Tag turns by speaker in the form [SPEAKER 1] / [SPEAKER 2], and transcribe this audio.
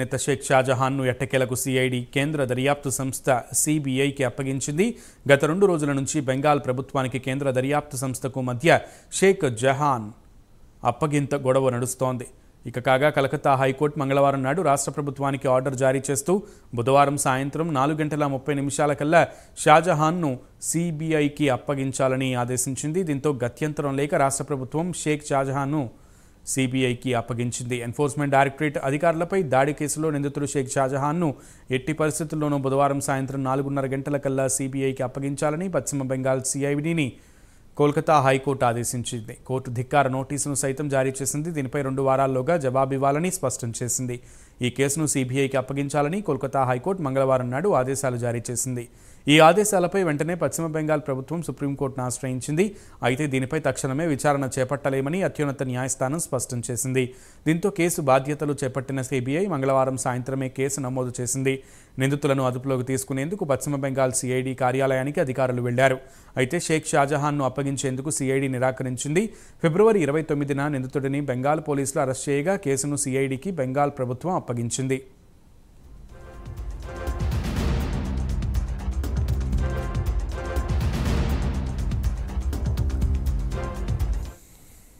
[SPEAKER 1] నేత షేక్ షాజహాన్ను ఎట్టకేలకు సిఐడి కేంద్ర దర్యాప్తు సంస్థ సిబిఐకి అప్పగించింది గత రెండు రోజుల నుంచి బెంగాల్ ప్రభుత్వానికి కేంద్ర దర్యాప్తు సంస్థకు మధ్య షేక్ జహాన్ అప్పగింత గొడవ నడుస్తోంది ఇక కాగా కలకత్తా హైకోర్టు మంగళవారం నాడు రాష్ట్ర ప్రభుత్వానికి ఆర్డర్ జారీ చేస్తూ బుధవారం సాయంత్రం నాలుగు గంటల ముప్పై నిమిషాల కల్లా షాజహాన్ను సిబిఐకి అప్పగించాలని ఆదేశించింది దీంతో గత్యంతరం లేక రాష్ట్ర ప్రభుత్వం షేక్ షాజహాన్ను సీబీఐకి అప్పగించింది ఎన్ఫోర్స్మెంట్ డైరెక్టరేట్ అధికారులపై దాడి కేసులో నిందితుడు షేక్ షాజహాన్ను ఎట్టి పరిస్థితుల్లోనూ బుధవారం సాయంత్రం నాలుగున్నర గంటల కల్లా సీబీఐకి అప్పగించాలని పశ్చిమ బెంగాల్ సిఐడిని కోల్కతా హైకోర్టు ఆదేశించింది కోర్టు ధిక్కార నోటీసును సైతం జారీ చేసింది దీనిపై రెండు వారాల్లోగా జవాబివ్వాలని స్పష్టం చేసింది ఈ కేసును సీబీఐకి అప్పగించాలని కోల్కతా హైకోర్టు మంగళవారం నాడు ఆదేశాలు జారీ చేసింది ఈ ఆదేశాలపై వెంటనే పశ్చిమ బెంగాల్ ప్రభుత్వం సుప్రీంకోర్టును ఆశ్రయించింది అయితే దీనిపై తక్షణమే విచారణ చేపట్టలేమని అత్యున్నత న్యాయస్థానం స్పష్టం చేసింది దీంతో కేసు బాధ్యతలు చేపట్టిన సిబిఐ మంగళవారం సాయంత్రమే కేసు నమోదు చేసింది నిందితులను అదుపులోకి తీసుకునేందుకు పశ్చిమ బెంగాల్ సిఐడి కార్యాలయానికి అధికారులు వెళ్లారు అయితే షేక్ షాజహాన్ను అప్పగించేందుకు సిఐడి నిరాకరించింది ఫిబ్రవరి ఇరవై తొమ్మిదిన నిందితుడిని బెంగాల్ పోలీసులు అరెస్ట్ చేయగా కేసును సిఐడికి బెంగాల్ ప్రభుత్వం 把关审的。